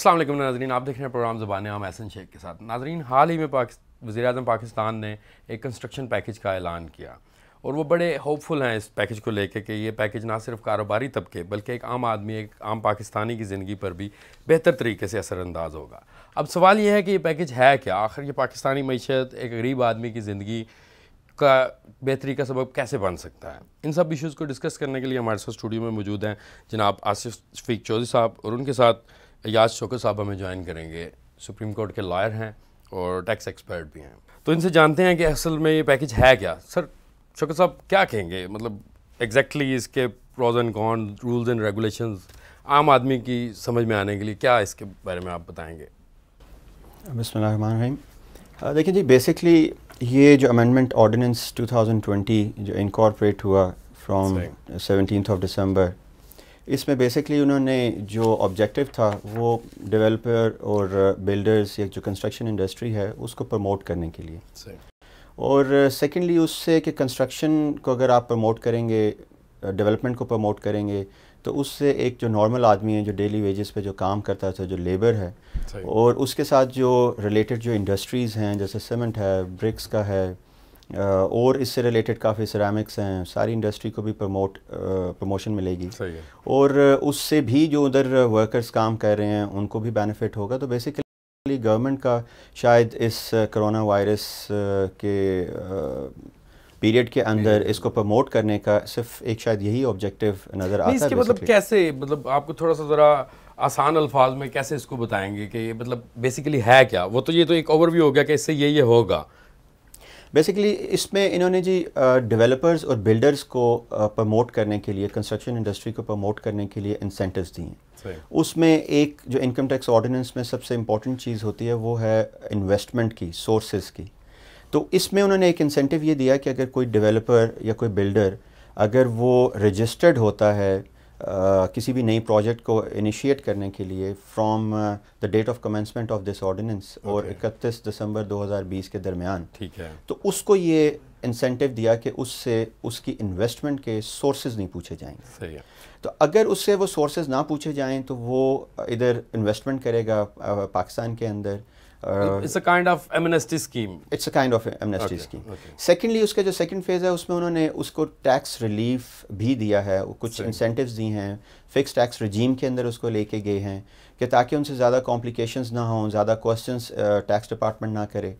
असल नाजरीन आप देख रहे हैं प्रोग्राम ज़बान आम एसन शेख के साथ नाजरीन हाल ही में पाक वज़ी अजम पाकिस्तान ने एक कंस्ट्रक्शन पैकेज का ऐलान किया और वो बड़े होपफुल हैं इस पैकेज को लेकर कि ये पैकेज ना सिर्फ कारोबारी तबके बल्कि एक आम आदमी एक आम पाकिस्तानी की ज़िंदगी पर भी बेहतर तरीके से असरानंदाज होगा अब सवाल यह है कि ये पैकेज है क्या आखिर ये पाकिस्तानी मीशत एक गरीब आदमी की ज़िंदगी का बेहतरी का सबब कैसे बन सकता है इन सब इश्यूज़ को डिस्कस करने के लिए हमारे साथ स्टूडियो में मौजूद हैं जनाब आसिफ शफीक चौधरी साहब और उनके साथ याज शोकर साहब हमें ज्वाइन करेंगे सुप्रीम कोर्ट के लॉयर हैं और टैक्स एक्सपर्ट भी हैं तो इनसे जानते हैं कि असल में ये पैकेज है क्या सर शोकर साहब क्या कहेंगे मतलब एग्जैक्टली exactly इसके pros and con rules and regulations आम आदमी की समझ में आने के लिए क्या इसके बारे में आप बताएंगे बसमीम देखिए जी बेसिकली ये जो अमेंडमेंट ऑर्डिनेंस 2020 जो इनकॉर्पोरेट हुआ फ्रॉम सेवनटीन ऑफ दिसंबर इसमें बेसिकली उन्होंने जो ऑब्जेक्टिव था वो डेवलपर और बिल्डर्स या जो कंस्ट्रक्शन इंडस्ट्री है उसको प्रमोट करने के लिए और सेकेंडली उससे कि कंस्ट्रक्शन को अगर आप प्रमोट करेंगे डेवलपमेंट को प्रमोट करेंगे तो उससे एक जो नॉर्मल आदमी है जो डेली वेजेस पे जो काम करता था तो जो लेबर है और उसके साथ जो रिलेटेड जो इंडस्ट्रीज़ हैं जैसे सीमेंट है ब्रिक्स का है और इससे रिलेटेड काफ़ी सिरामिक्स हैं सारी इंडस्ट्री को भी प्रमोट प्रमोशन मिलेगी और उससे भी जो उधर वर्कर्स काम कर रहे हैं उनको भी बेनिफिट होगा तो बेसिकली गवर्नमेंट का शायद इस कोरोना वायरस के पीरियड के अंदर हम्म। इसको प्रमोट करने का सिर्फ एक शायद यही ऑब्जेक्टिव नज़र आता है मतलब कैसे मतलब आपको थोड़ा सा ज़रा आसान अल्फाज में कैसे इसको बताएंगे कि ये मतलब बेसिकली है क्या वो तो ये तो एक ओवरव्यू हो गया कि इससे ये ये होगा बेसिकली इसमें इन्होंने जी डेवलपर्स और बिल्डर्स को प्रमोट करने के लिए कंस्ट्रक्शन इंडस्ट्री को प्रमोट करने के लिए इंसेंटिव दिए उसमें एक जो इनकम टैक्स ऑर्डिनेंस में सबसे इम्पोर्टेंट चीज़ होती है वो है इन्वेस्टमेंट की सोर्सेज की तो इसमें उन्होंने एक इंसेंटिव ये दिया कि अगर कोई डेवलपर या कोई बिल्डर अगर वो रजिस्टर्ड होता है आ, किसी भी नई प्रोजेक्ट को इनिशिएट करने के लिए from the date of commencement of this ordinance और इकतीस दिसंबर 2020 के दरमियान ठीक है तो उसको ये इंसेंटिव दिया कि उससे उसकी इन्वेस्टमेंट के सोर्सेज नहीं पूछे जाएंगे सही है तो अगर उससे वो सोर्सेज ना पूछे जाएं तो वो इधर इन्वेस्टमेंट करेगा पाकिस्तान के अंदर Uh, it's a kind of amnesty scheme. It's a kind of amnesty okay, उसका जो second फेज है उसमें उन्होंने उसको टैक्स रिलीफ भी दिया है कुछ इंसेंटिव दी हैं फिक्स टैक्स रिजीम के अंदर उसको लेके गए हैं कि ताकि उनसे ज़्यादा कॉम्प्लिकेशंस ना हों ज़्यादा क्वेश्चन टैक्स डिपार्टमेंट ना करे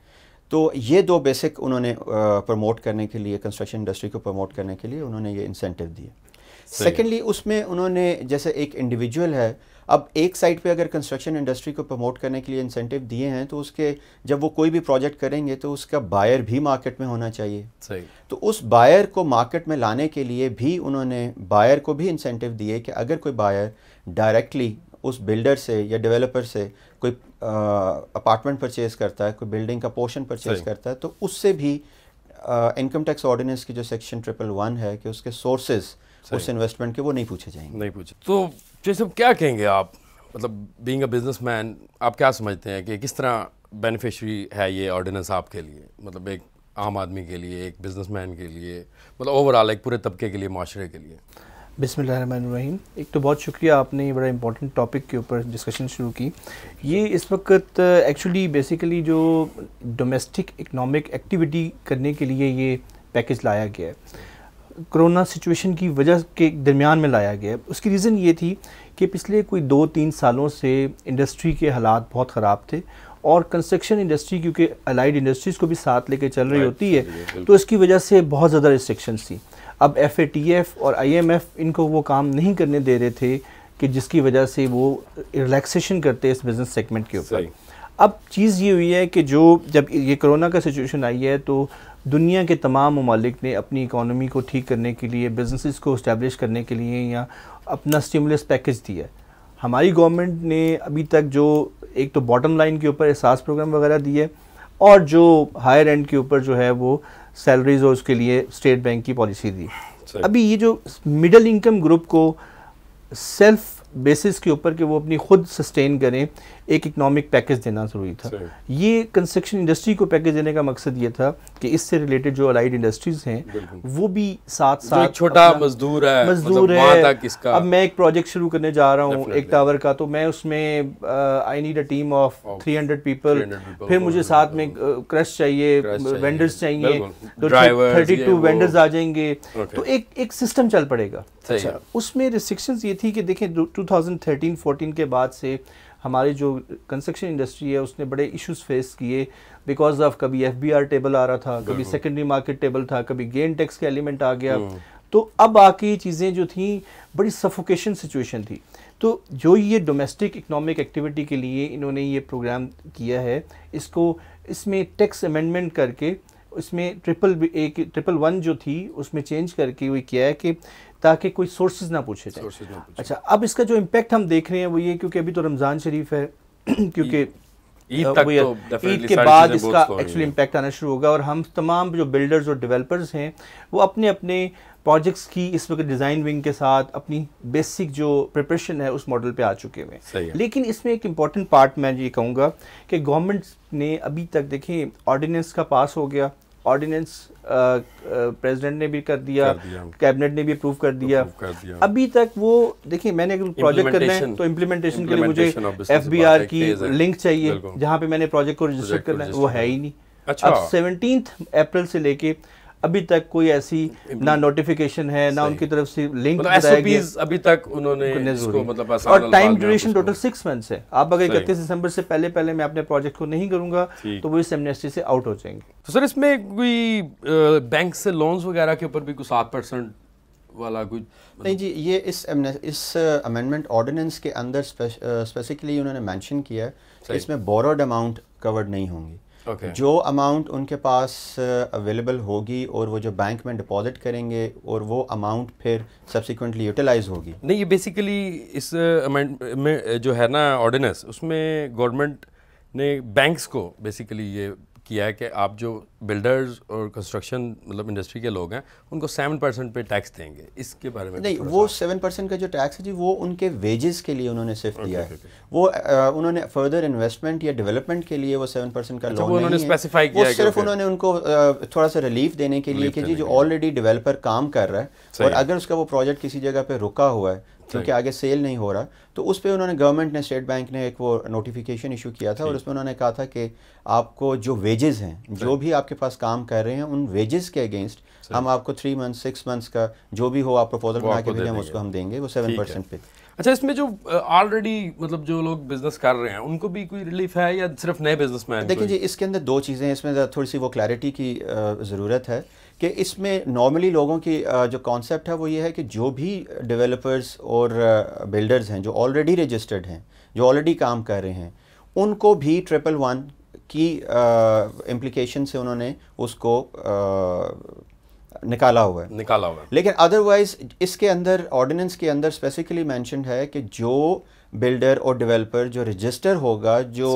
तो ये दो बेसिक उन्होंने प्रमोट uh, करने के लिए कंस्ट्रक्शन इंडस्ट्री को प्रमोट करने के लिए उन्होंने ये इंसेंटिव दिए सेकेंडली उसमें उन्होंने जैसे एक इंडिविजुअल है अब एक साइड पे अगर कंस्ट्रक्शन इंडस्ट्री को प्रमोट करने के लिए इंसेंटिव दिए हैं तो उसके जब वो कोई भी प्रोजेक्ट करेंगे तो उसका बायर भी मार्केट में होना चाहिए सही तो उस बायर को मार्केट में लाने के लिए भी उन्होंने बायर को भी इंसेंटिव दिए कि अगर कोई बायर डायरेक्टली उस बिल्डर से या डेवलपर से कोई अपार्टमेंट परचेज करता है कोई बिल्डिंग का पोर्शन परचेज करता है तो उससे भी इनकम टैक्स ऑर्डिनेंस की जो सेक्शन ट्रिपल वन है कि उसके सोर्सेज उस इन्वेस्टमेंट के वो नहीं पूछे जाएंगे नहीं पूछे तो जैसे तो क्या कहेंगे आप मतलब बीइंग अ बिजनेसमैन आप क्या समझते हैं कि किस तरह बेनिफिशरी है ये ऑर्डिनेंस आपके लिए मतलब एक आम आदमी के लिए एक बिजनेसमैन के लिए मतलब ओवरऑल एक पूरे तबके के लिए माशरे के लिए बिसमीम एक तो बहुत शुक्रिया आपने ये बड़ा इंपॉर्टेंट टॉपिक के ऊपर डिस्कशन शुरू की ये इस वक्त एक्चुअली बेसिकली जो डोमेस्टिक इकनॉमिक एक्टिविटी करने के लिए ये पैकेज लाया गया है कोरोना सिचुएशन की वजह के दरमियान में लाया गया उसकी रीज़न ये थी कि पिछले कोई दो तीन सालों से इंडस्ट्री के हालात बहुत ख़राब थे और कंस्ट्रक्शन इंडस्ट्री क्योंकि अलाइड इंडस्ट्रीज़ को भी साथ लेके चल रही होती है तो इसकी वजह से बहुत ज़्यादा रिस्ट्रिक्शन थी अब एफ और आई इनको वो काम नहीं करने दे रहे थे कि जिसकी वजह से वो रिलैक्सेशन करते इस बिज़नेस सेगमेंट के ऊपर अब चीज़ ये हुई है कि जो जब ये कोरोना का सिचुएशन आई है तो दुनिया के तमाम ममालिक ने अपनी इकानमी को ठीक करने के लिए बिजनेसिस को इस्टेब्लिश करने के लिए या अपना स्टिमुलस पैकेज दिया है हमारी गवर्नमेंट ने अभी तक जो एक तो बॉटम लाइन के ऊपर एहसास प्रोग्राम वगैरह दिए और जो हायर एंड के ऊपर जो है वो सैलरीज और उसके लिए स्टेट बैंक की पॉलिसी दी अभी ये जो मिडल इनकम ग्रुप को सेल्फ बेसिस के ऊपर कि वो अपनी खुद सस्टेन करें एक इकोनॉमिक पैकेज देना ज़रूरी था ये कंस्ट्रक्शन इंडस्ट्री को पैकेज देने का मकसद ये था कि इससे रिलेटेड जो अलाइड इंडस्ट्रीज़ हैं वो भी साथ साथ छोटा मजदूर है मजदूर मतलब है किसका अब मैं एक प्रोजेक्ट शुरू करने जा रहा हूँ एक टावर का तो मैं उसमें I need a team of three hundred people फिर मुझे साथ में क्रश मतलब uh, चाहिए वेंडर्स चाहिए तो थर्टी टू वेंडर्स आ जाएंगे तो एक एक सिस्टम चल पड़ेगा अच्छा उसमें रिस्ट्रिक्शंस ये थी कि देखें 2013-14 के बाद से हमारी जो कंस्ट्रक्शन इंडस्ट्री है उसने बड़े इश्यूज फेस किए बिकॉज ऑफ कभी एफ टेबल आ रहा था कभी सेकेंडरी मार्केट टेबल था कभी गेन टैक्स का एलिमेंट आ गया तो अब आके चीज़ें जो थी बड़ी सफोकेशन सिचुएशन थी तो जो ये डोमेस्टिक इकोनॉमिक एक्टिविटी के लिए इन्होंने ये प्रोग्राम किया है इसको इसमें टैक्स अमेंडमेंट करके उसमें ट्रिपल एक ट्रिपल वन जो थी उसमें चेंज करके वो किया है कि ताकि कोई सोर्सेज ना पूछे जाए अच्छा अब इसका जो इम्पैक्ट हम देख रहे हैं वो ये क्योंकि अभी तो रमज़ान शरीफ है क्योंकि ईद तो के बाद इसका एक्चुअली इम्पैक्ट आना शुरू होगा और हम तमाम जो बिल्डर्स और डेवलपर्स हैं वो अपने अपने प्रोजेक्ट्स की इस वक्त डिज़ाइन विंग के साथ अपनी बेसिक जो प्रिपरेशन है उस मॉडल पे आ चुके हुए हैं लेकिन इसमें एक इम्पॉर्टेंट पार्ट मैं ये कहूँगा कि गवर्नमेंट ने अभी तक देखें ऑर्डिनेंस का पास हो गया ऑर्डिनेंस प्रेसिडेंट uh, uh, ने भी कर दिया, कैबिनेट ने भी अप्रूव कर, दिया।, कर दिया अभी तक वो देखिए मैंने अगर प्रोजेक्ट करना है तो इम्प्लीमेंटेशन के लिए मुझे एफ की लिंक चाहिए जहाँ पे मैंने प्रोजेक्ट को रजिस्टर करना है वो है ही नहीं अच्छा सेवनटीन अप्रैल से लेके अभी तक कोई ऐसी ना नोटिफिकेशन है ना उनकी तरफ से लिंक मतलब अभी तक उन्होंने इसको मतलब और time duration total six months है आप अगर इकतीस दिसंबर से पहले पहले मैं अपने प्रोजेक्ट को नहीं करूंगा तो वो इस एमनेस्टी से आउट हो जाएंगे तो सर इसमें कोई बैंक से लोन्स वगैरह के ऊपर भी कुछ सात परसेंट वाला कुछ मतलब- नहीं जी ये इस इस अमेंडमेंट ऑर्डिनेंस के अंदर स्पेसिफिकली उन्होंने मेंशन किया है इसमें बोरोड अमाउंट कवर्ड नहीं होंगी okay. जो अमाउंट उनके पास अवेलेबल uh, होगी और वो जो बैंक में डिपॉजिट करेंगे और वो अमाउंट फिर सब्सिक्वेंटली यूटिलाइज होगी नहीं ये बेसिकली इस अमाउंट uh, में uh, जो है ना ऑर्डिनेंस उसमें गवर्नमेंट ने बैंक्स को बेसिकली ये किया है कि आप जो बिल्डर्स और कंस्ट्रक्शन मतलब इंडस्ट्री के लोग हैं उनको सेवन परसेंट पे टैक्स देंगे इसके बारे में नहीं वो सेवन परसेंट का जो टैक्स है जी वो उनके वेजेस के लिए उन्होंने सिर्फ okay, दिया है okay. वो आ, उन्होंने फर्दर इन्वेस्टमेंट या डेवलपमेंट के लिए वो सेवन परसेंट का लोन अच्छा, उन्होंने स्पेसिफाई किया सिर्फ उन्होंने उनको थोड़ा सा रिलीफ देने के लिए कि जी जो ऑलरेडी डेवलपर काम कर रहा है और अगर उसका वो प्रोजेक्ट किसी जगह पर रुका हुआ है क्योंकि आगे सेल नहीं हो रहा तो उस पर उन्होंने गवर्नमेंट ने स्टेट बैंक ने एक वो नोटिफिकेशन इशू किया था और उसमें उन्होंने कहा था कि आपको जो वेजेस हैं जो भी आपके पास काम कर रहे हैं उन वेजेस के अगेंस्ट हम आपको थ्री मंथ सिक्स मंथ्स का जो भी हो आप प्रपोजल बना के भेजें उसको हम देंगे वो सेवन परसेंट पे अच्छा इसमें जो ऑलरेडी मतलब जो लोग बिजनेस कर रहे हैं उनको भी कोई रिलीफ है या सिर्फ नए बिजनेस में देखिए जी इसके अंदर दो चीज़ें हैं इसमें थोड़ी सी वो क्लैरिटी की ज़रूरत है कि इसमें नॉर्मली लोगों की जो कॉन्सेप्ट है वो ये है कि जो भी डेवलपर्स और बिल्डर्स हैं जो ऑलरेडी रजिस्टर्ड हैं जो ऑलरेडी काम कर रहे हैं उनको भी ट्रिपल वन की इम्प्लीकेशन से उन्होंने उसको आ, निकाला हुआ है निकाला हुआ है लेकिन अदरवाइज इसके अंदर ऑर्डिनेंस के अंदर स्पेसिफिकली मैंशन है कि जो बिल्डर और डिवेलपर जो रजिस्टर होगा जो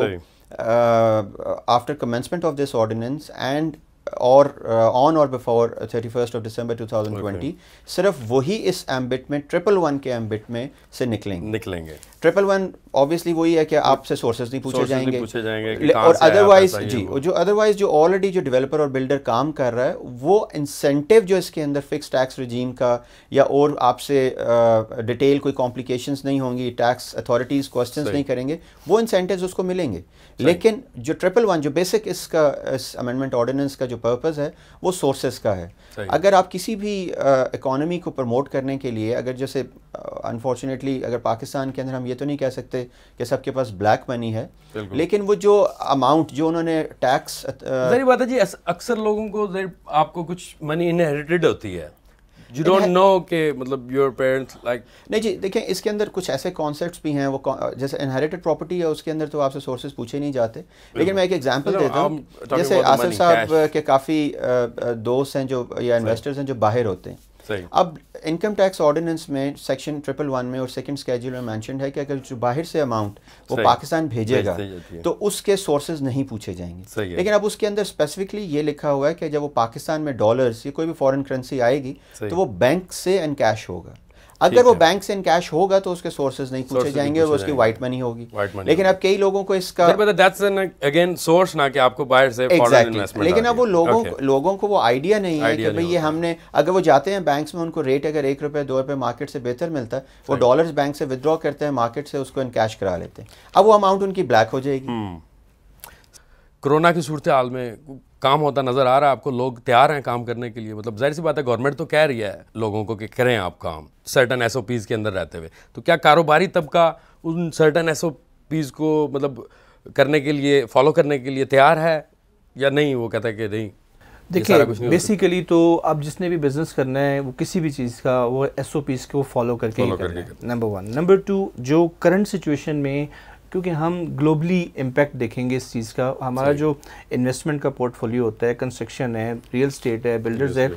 after commencement of this ordinance and और ऑन uh, और before thirty first of December 2020 सिर्फ वही इस एम्बिट में ट्रिपल वन के एम्बिट में से निकलेंगे निकलेंगे ट्रिपल वन ऑब्वियसली वही है कि आपसे सोर्सेज नहीं पूछे जाएंगे, पूछे जाएंगे और अदरवाइज जी जो अदरवाइज जो ऑलरेडी जो डेवलपर और बिल्डर काम कर रहा है वो इंसेंटिव जो इसके अंदर फिक्स टैक्स रिजीम का या और आपसे डिटेल कोई कॉम्प्लिकेशंस नहीं होंगी टैक्स अथॉरिटीज़ क्वेश्चंस नहीं करेंगे वो इंसेंटिव उसको मिलेंगे लेकिन जो ट्रिपल वन जो बेसिक इसका इस अमेंडमेंट ऑर्डिनेंस का जो पर्पज़ है वो सोर्सेज का है अगर आप किसी भी इकोनॉमी को प्रमोट करने के लिए अगर जैसे अनफॉर्चुनेटली अगर पाकिस्तान के अंदर हम ये तो नहीं कह सकते कि सबके पास ब्लैक मनी है लेकिन वो जो अमाउंट जो उन्होंने टैक्स बात है जी अक्सर लोगों को आपको कुछ मनी इनहेरिटेड होती है यू डोंट नो के मतलब योर पेरेंट्स लाइक नहीं जी देखिए इसके अंदर कुछ ऐसे कॉन्सेप्ट भी हैं वो जैसे इनहेरिटेड प्रॉपर्टी है उसके अंदर तो आपसे सोर्सेज पूछे नहीं जाते लेकिन मैं एक एग्जांपल देता हूँ जैसे आसिफ साहब के काफ़ी दोस्त हैं जो या इन्वेस्टर्स हैं जो बाहर होते हैं सही अब इनकम टैक्स ऑर्डिनेंस में सेक्शन ट्रिपल वन में और सेकंड स्केड्यूल में मेंशन है कि अगर जो बाहर से अमाउंट वो पाकिस्तान भेजेगा तो उसके सोर्सेज नहीं पूछे जाएंगे लेकिन अब उसके अंदर स्पेसिफिकली ये लिखा हुआ है कि जब वो पाकिस्तान में डॉलर्स या कोई भी फॉरेन करेंसी आएगी तो वो बैंक से कैश होगा अगर वो बैंक से इन कैश होगा तो उसके सोर्सेज नहीं पूछे जाएंगे वो उसकी व्हाइट मनी होगी लेकिन अब कई लोगों को इसका अगेन सोर्स ना कि आपको बाहर से लेकिन अब वो लोगों लोगों को वो आइडिया नहीं है कि भाई ये हमने अगर वो जाते हैं बैंक में उनको रेट अगर एक रुपये दो रुपये मार्केट से बेहतर मिलता है वो डॉलर बैंक से विदड्रॉ करते हैं मार्केट से उसको इन कैश करा लेते हैं अब वो अमाउंट उनकी ब्लैक हो जाएगी hmm। कोरोना की सूरत हाल में काम होता नज़र आ रहा है आपको लोग तैयार हैं काम करने के लिए मतलब जाहिर सी बात है गवर्नमेंट तो कह रही है लोगों को कि करें आप काम सर्टन एस के अंदर रहते हुए तो क्या कारोबारी तबका उन सर्टन एस को मतलब करने के लिए फॉलो करने के लिए तैयार है या नहीं वो कहता है कि नहीं देखिए बेसिकली तो अब जिसने भी बिजनेस करना है वो किसी भी चीज़ का वो एस पीज को फॉलो करके, करके नंबर वन नंबर टू जो करंट सिचुएशन में क्योंकि हम ग्लोबली इम्पैक्ट देखेंगे इस चीज़ का हमारा जो इन्वेस्टमेंट का पोर्टफोलियो होता है कंस्ट्रक्शन है रियल स्टेट है बिल्डर्स है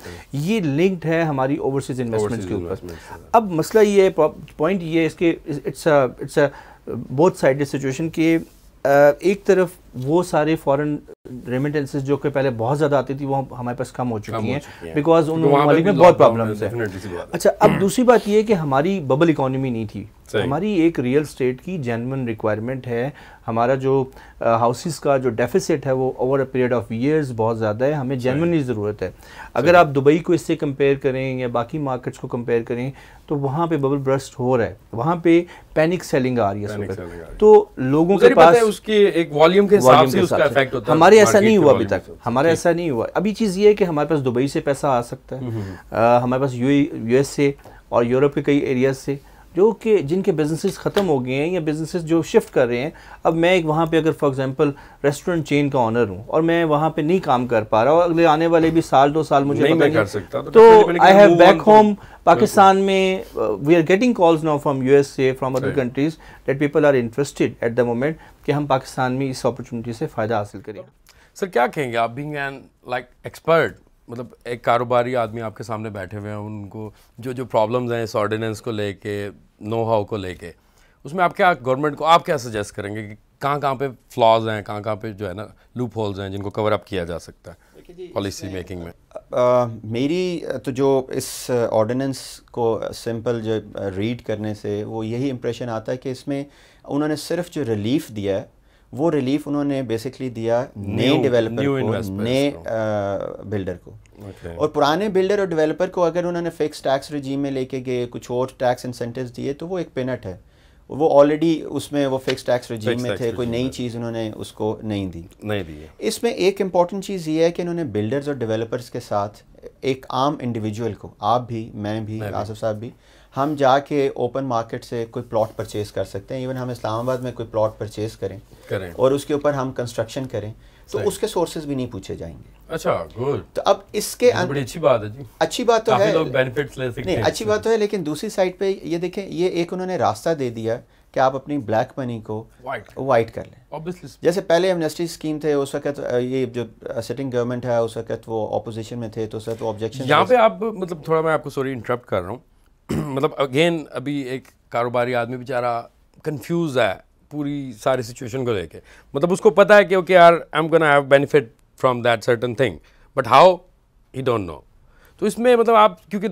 ये लिंक्ड है हमारी ओवरसीज इन्वेस्टमेंट के ऊपर अब मसला ये है पॉइंट ये है इसके it's it's both side situation कि एक तरफ वो सारे फॉरेन रेमिटेंसेज जो कि पहले बहुत ज़्यादा आती थी वो हमारे पास कम हो चुकी हैं बिकॉज उन में बहुत प्रॉब्लम्स है अच्छा अब दूसरी बात यह है कि हमारी बबल इकोनॉमी नहीं थी हमारी एक रियल स्टेट की जेनवन रिक्वायरमेंट है हमारा जो हाउसेस का जो डेफिसिट है वो over a period of years बहुत ज़्यादा है हमें जेनवनली ज़रूरत है अगर आप दुबई को इससे कंपेयर करें या बाकी मार्केट्स को कंपेयर करें तो वहाँ पे बबल ब्रस्ट हो रहा है वहाँ पे पैनिक सेलिंग आ रही है तो लोगों के पास उसकी एक वॉल्यूम के हिसाब से उसका इफेक्ट होता है हमारे ऐसा नहीं हुआ अभी तक हमारे ऐसा नहीं हुआ अभी चीज़ ये है कि हमारे पास दुबई से पैसा आ सकता है हम्म, हम्म, हम्म। हमारे पास यू यूएस से और यूरोप के कई एरियाज से जो कि जिनके बिजनेसेस ख़त्म हो गए हैं या बिजनेसेस जो शिफ्ट कर रहे हैं अब मैं एक वहाँ पे अगर फॉर एग्जांपल रेस्टोरेंट चेन का ऑनर हूँ और मैं वहाँ पे नहीं काम कर पा रहा और अगले आने वाले भी साल दो साल मुझे नहीं, नहीं कर सकता तो I have back home Pakistan में we are getting calls now from U S A from other countries that people are interested at the moment कि हम पाकिस्तान में इस अपॉर्चुनिटी से फ़ायदा हासिल करें सर क्या कहेंगे आप बिंग एन लाइक एक्सपर्ट मतलब एक कारोबारी आदमी आपके सामने बैठे हुए हैं उनको जो जो प्रॉब्लम्स हैं इस ऑर्डिनेंस को लेके नो हाउ को लेके उसमें आप क्या गवर्नमेंट को आप क्या सजेस्ट करेंगे कि कहाँ कहाँ पे फ्लॉज हैं कहाँ कहाँ पे जो है ना लूप होल्स हैं जिनको कवर अप किया जा सकता है पॉलिसी मेकिंग में आ, मेरी तो जो इस ऑर्डिनेंस को सिंपल जो रीड करने से वो यही इम्प्रेशन आता है कि इसमें उन्होंने सिर्फ जो रिलीफ दिया है वो रिलीफ उन्होंने बेसिकली दिया नए डेवलपर को नए बिल्डर को okay. और पुराने बिल्डर और डेवलपर को अगर उन्होंने फिक्स टैक्स रिजीम में लेके गए कुछ और टैक्स इंसेंटिव दिए तो वो एक पेनट है वो ऑलरेडी उसमें वो फिक्स टैक्स रिजीम में थे कोई नई चीज़ उन्होंने उसको नहीं दी नहीं दी इसमें एक इंपॉर्टेंट चीज़ ये है कि उन्होंने बिल्डर्स और डेवलपर्स के साथ एक आम इंडिविजुअल को आप भी मैं भी आसफ साहब भी हम जाके ओपन मार्केट से कोई प्लॉट परचेज कर सकते हैं इवन हम इस्लामाबाद में कोई प्लॉट परचेज करें करें और उसके ऊपर हम कंस्ट्रक्शन करें तो उसके सोर्सेज भी नहीं पूछे जाएंगे अच्छा गुड तो अब इसके तो अंदर बड़ी अच्छी बात है जी अच्छी बात तो है लोग बेनिफिट्स ले सकते हैं अच्छी बात तो है लेकिन दूसरी साइड पे ये देखें ये एक उन्होंने रास्ता दे दिया कि आप अपनी ब्लैक मनी को वाइट कर लें जैसे पहले एमनेस्टी स्कीम थे उस वक्त ये जो सिटिंग गवर्नमेंट है उस वक्त वो अपोजिशन में थे तो सर वो ऑब्जेक्शन यहाँ पे आप मतलब थोड़ा मैं आपको सॉरी इंटरप्ट कर रहा हूँ मतलब अगेन अभी एक कारोबारी आदमी बेचारा कन्फ्यूज है पूरी सारी सिचुएशन को लेके मतलब उसको पता है कि ओके यार I am gonna have benefit from that certain thing but how he don't know तो इसमें मतलब आप क्योंकि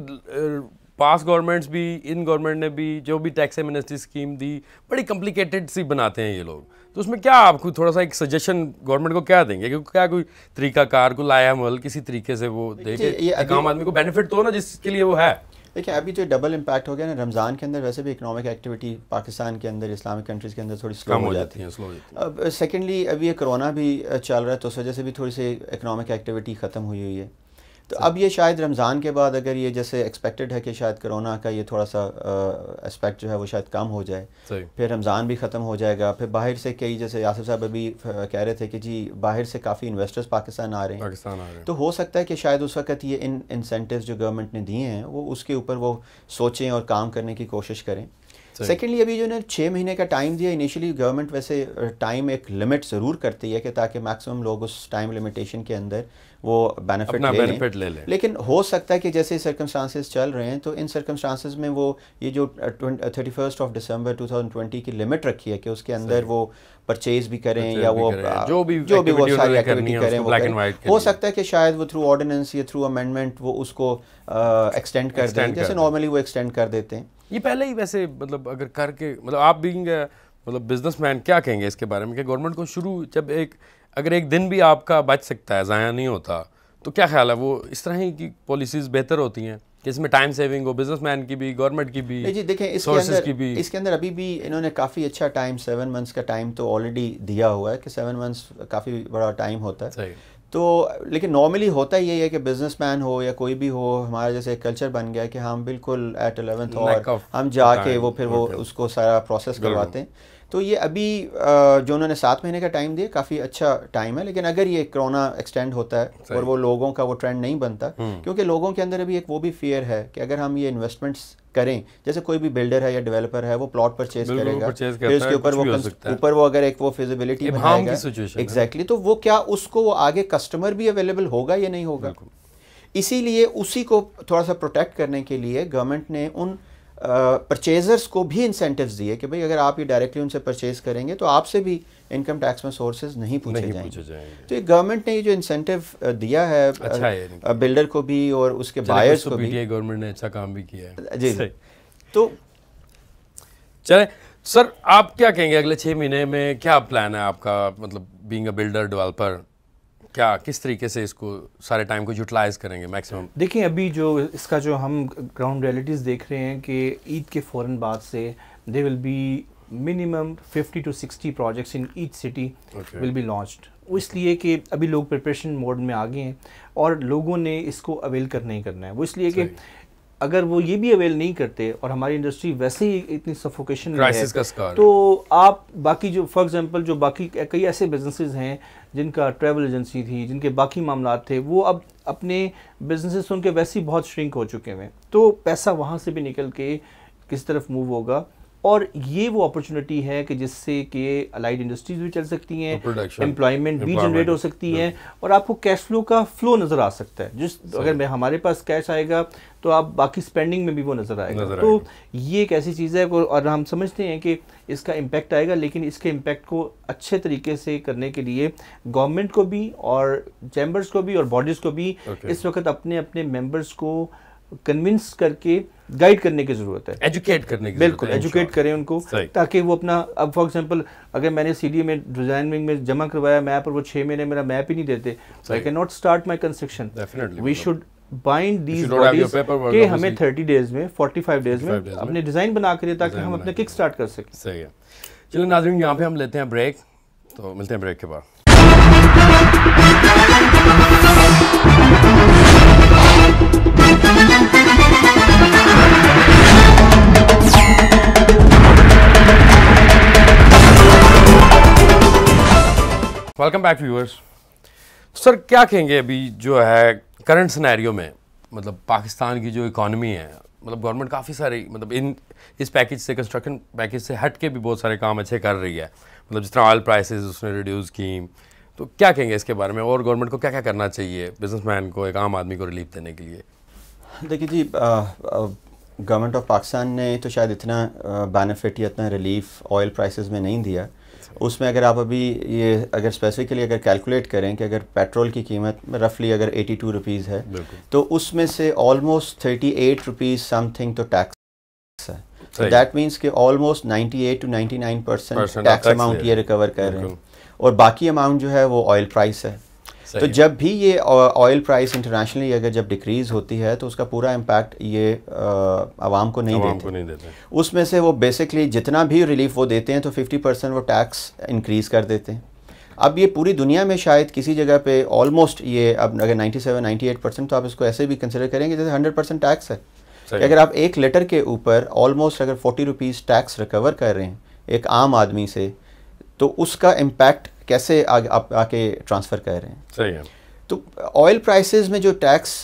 पास गवर्नमेंट्स भी इन गवर्नमेंट ने भी जो भी टैक्स एमनेस्टी स्कीम दी बड़ी कॉम्प्लिकेटेड सी बनाते हैं ये लोग तो उसमें क्या आपको थोड़ा सा एक सजेशन गवर्नमेंट को क्या देंगे क्योंकि क्या कोई तरीका कार को लाया मल किसी तरीके से वो दे आम आदमी को बेनिफिट तो ना जिसके लिए वो है देखिए अभी जो डबल इम्पैक्ट हो गया ना रमज़ान के अंदर वैसे भी इकोनॉमिक एक्टिविटी पाकिस्तान के अंदर इस्लामिक कंट्रीज़ के अंदर थोड़ी स्लो हो जाती है अब सेकेंडली अभी ये कोरोना भी चल रहा है तो उस वजह से भी थोड़ी सी इकोनॉमिक एक्टिविटी ख़त्म हुई हुई है तो अब ये शायद रमज़ान के बाद अगर ये जैसे एक्सपेक्टेड है कि शायद कोरोना का ये थोड़ा सा एस्पेक्ट जो है वो शायद कम हो जाए फिर रमज़ान भी ख़त्म हो जाएगा फिर बाहर से कई जैसे यासिफ साहब अभी कह रहे थे कि जी बाहर से काफ़ी इन्वेस्टर्स पाकिस्तान आ रहे हैं पाकिस्तान आ रहे हैं तो हो सकता है कि शायद उस वक्त ये इन इंसेंटिव जो गवर्नमेंट ने दिए हैं वो उसके ऊपर वो सोचें और काम करने की कोशिश करें सेकेंडली अभी जो छः महीने का टाइम दिया इनिशियली गवर्नमेंट वैसे टाइम एक लिमिट ज़रूर करती है कि ताकि मैक्सिमम लोग उस टाइम लिमिटेशन के अंदर वो बेनिफिट ले, ले, ले ले लेकिन हो सकता है कि जैसे सर्कमस्टांसिस चल रहे हैं तो इन सर्कमस्टांसिस में वो ये जो थर्टी फर्स्ट ऑफ दिसंबर 2020 की लिमिट रखी है कि उसके अंदर वो परचेज भी करें या वो जो भी जो भी वो सारी एक्टिविटी करें वो करें हो सकता है कि शायद वो थ्रू ऑर्डिनेंस या थ्रू अमेंडमेंट वो उसको एक्सटेंड कर दें जैसे नॉर्मली वो एक्सटेंड कर देते हैं ये पहले ही वैसे मतलब अगर करके मतलब आप बीइंग मतलब बिजनेसमैन क्या कहेंगे इसके बारे में कि गवर्नमेंट को शुरू जब एक अगर एक दिन भी आपका बच सकता है ज़ाया नहीं होता तो क्या ख्याल है वो इस तरह ही की पॉलिसीज़ बेहतर होती हैं कि इसमें टाइम सेविंग हो बिजनेसमैन की भी गवर्नमेंट की भी जी देखें इसके अंदर की भी इसके अंदर अभी भी इन्होंने काफ़ी अच्छा टाइम सेवन मंथ्स का टाइम तो ऑलरेडी दिया हुआ है कि सेवन मंथ्स काफ़ी बड़ा टाइम होता है तो लेकिन नॉर्मली होता ही है कि बिजनेसमैन हो या कोई भी हो हमारा जैसे एक कल्चर बन गया कि हम बिल्कुल एट एलेवेंथ और हम जाके वो फिर वो उसको सारा प्रोसेस करवाते हैं तो ये अभी जो उन्होंने सात महीने का टाइम दिया काफ़ी अच्छा टाइम है लेकिन अगर ये कोरोना एक्सटेंड होता है और वो लोगों का वो ट्रेंड नहीं बनता हम्म। क्योंकि लोगों के अंदर अभी एक वो भी फियर है कि अगर हम ये इन्वेस्टमेंट्स करें जैसे कोई भी बिल्डर है या डेवलपर है वो प्लॉट परचेज करेगा फिर उसके ऊपर वो ऊपर वो अगर एक वो फिजिबिलिटी एग्जैक्टली तो वो क्या उसको वो आगे कस्टमर भी अवेलेबल होगा या नहीं होगा इसीलिए उसी को थोड़ा सा प्रोटेक्ट करने के लिए गवर्नमेंट ने उन परचेज़र्स को भी इंसेंटिव्स दिए कि भाई अगर आप ये डायरेक्टली उनसे परचेज़ करेंगे तो आपसे भी इनकम टैक्स में सोर्सेज नहीं पूछे नहीं जाएंगे।, जाएंगे तो ये गवर्नमेंट ने ये जो इंसेंटिव दिया है, अच्छा है बिल्डर को भी और उसके बायर्स को भी गवर्नमेंट ने अच्छा काम भी किया है जी तो चले सर आप क्या कहेंगे अगले छः महीने में क्या प्लान है आपका मतलब बींग अ बिल्डर डेवलपर क्या किस तरीके से इसको सारे टाइम को यूटिलाइज करेंगे मैक्सिमम देखिए अभी जो इसका जो हम ग्राउंड रियलिटीज़ देख रहे हैं कि ईद के फ़ौर बाद से they will be minimum 50 to 60 projects in each city will be launched इसलिए कि अभी लोग प्रिपरेशन मोड में आ गए हैं और लोगों ने इसको अवेल करना ही करना है वो इसलिए कि अगर वो ये भी अवेल नहीं करते और हमारी इंडस्ट्री वैसे ही इतनी सफोकेशन में है तो आप बाकी जो फॉर एग्जांपल जो बाकी कई ऐसे बिजनेसेस हैं जिनका ट्रैवल एजेंसी थी जिनके बाकी मामला थे वो अब अपने बिजनेसेस उनके वैसे ही बहुत श्रिंक हो चुके हैं तो पैसा वहाँ से भी निकल के किस तरफ मूव होगा और ये वो अपॉर्चुनिटी है कि जिससे कि अलाइड इंडस्ट्रीज भी चल सकती हैं एम्प्लॉयमेंट भी जनरेट हो सकती है और आपको कैश फ्लो का फ्लो नज़र आ सकता है जिस अगर मैं हमारे पास कैश आएगा तो आप बाकी स्पेंडिंग में भी वो नज़र आएगा नजर तो आएगा। ये एक ऐसी चीज़ है और हम समझते हैं कि इसका इम्पैक्ट आएगा लेकिन इसके इम्पैक्ट को अच्छे तरीके से करने के लिए गवर्नमेंट को भी और चैम्बर्स को भी और बॉडीज़ को भी इस वक्त अपने अपने मेम्बर्स को कन्विंस करके गाइड करने की जरूरत है एजुकेट करने की बिल्कुल एजुकेट करें उनको ताकि वो अपना अब फॉर एग्जांपल अगर मैंने सीडी में डिजाइनिंग में जमा करवाया मैप और वो छह महीने मेरा मैप ही नहीं देते I can not start my construction we should bind these bodies के हमें थर्टी डेज में फोर्टी फाइव डेज में अपने डिजाइन बना करिए ताकि हम अपने किक स्टार्ट कर सकें सही है चलो नाजरिन यहाँ पे हम लेते हैं ब्रेक तो मिलते हैं ब्रेक के बाद वेलकम बैक व्यूअर्स सर क्या कहेंगे अभी जो है करंट सिनेरियो में मतलब पाकिस्तान की जो इकॉनमी है मतलब गवर्नमेंट काफ़ी सारे मतलब इन इस पैकेज से कंस्ट्रक्शन पैकेज से हट के भी बहुत सारे काम अच्छे कर रही है मतलब जिस तरह ऑयल प्राइसेस उसने रिड्यूस की तो क्या कहेंगे इसके बारे में और गवर्नमेंट को क्या क्या करना चाहिए बिजनेसमैन को एक आम आदमी को रिलीफ देने के लिए देखिए जी गवर्नमेंट ऑफ पाकिस्तान ने तो शायद इतना बेनिफिट या इतना रिलीफ ऑयल प्राइसेस में नहीं दिया उसमें अगर आप अभी ये अगर स्पेसिफिकली अगर कैलकुलेट करें कि अगर पेट्रोल की कीमत रफली अगर 82 टू है तो उसमें से ऑलमोस्ट 38 एट समथिंग तो टैक्स है दैट मीन्स कि almost 98 to 99 percent tax amount ये रिकवर कर रहे हैं और बाकी अमाउंट जो है वो ऑयल प्राइस है तो जब भी ये ऑयल प्राइस इंटरनेशनली अगर जब डिक्रीज़ होती है तो उसका पूरा इम्पैक्ट ये आवाम को नहीं देते, देते। उसमें से वो बेसिकली जितना भी रिलीफ वो देते हैं तो 50 परसेंट वो टैक्स इंक्रीज़ कर देते हैं अब ये पूरी दुनिया में शायद किसी जगह पे ऑलमोस्ट ये अब अगर 97 98 परसेंट तो आप इसको ऐसे भी कंसिडर करेंगे जैसे हंड्रेड परसेंट टैक्स है कि अगर आप एक लीटर के ऊपर ऑलमोस्ट अगर फोर्टी रुपीज़ टैक्स रिकवर कर रहे हैं एक आम आदमी से तो उसका इम्पैक्ट कैसे आ, आप आके ट्रांसफ़र कर रहे हैं सही है तो ऑयल प्राइसेस में जो टैक्स